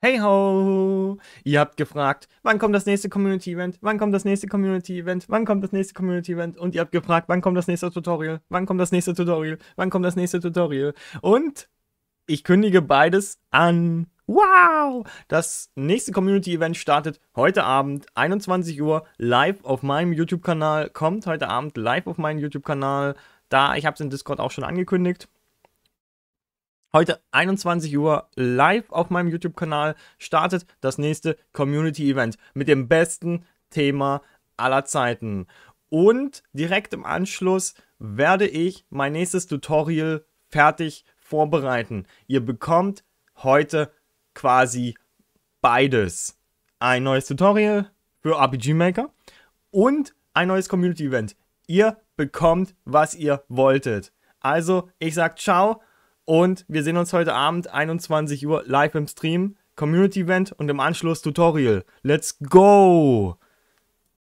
Hey ho! Ihr habt gefragt, wann kommt das nächste Community Event? Wann kommt das nächste Community Event? Wann kommt das nächste Community Event? Und ihr habt gefragt, wann kommt das nächste Tutorial? Wann kommt das nächste Tutorial? Wann kommt das nächste Tutorial? Und ich kündige beides an. Wow! Das nächste Community Event startet heute Abend 21 Uhr live auf meinem YouTube Kanal. Kommt heute Abend live auf meinen YouTube Kanal. Da ich habe es in Discord auch schon angekündigt heute 21 Uhr live auf meinem YouTube-Kanal startet das nächste Community-Event mit dem besten Thema aller Zeiten. Und direkt im Anschluss werde ich mein nächstes Tutorial fertig vorbereiten. Ihr bekommt heute quasi beides. Ein neues Tutorial für RPG Maker und ein neues Community Event. Ihr bekommt, was ihr wolltet. Also, ich sage ciao, und wir sehen uns heute Abend 21 Uhr live im Stream, Community Event und im Anschluss Tutorial. Let's go!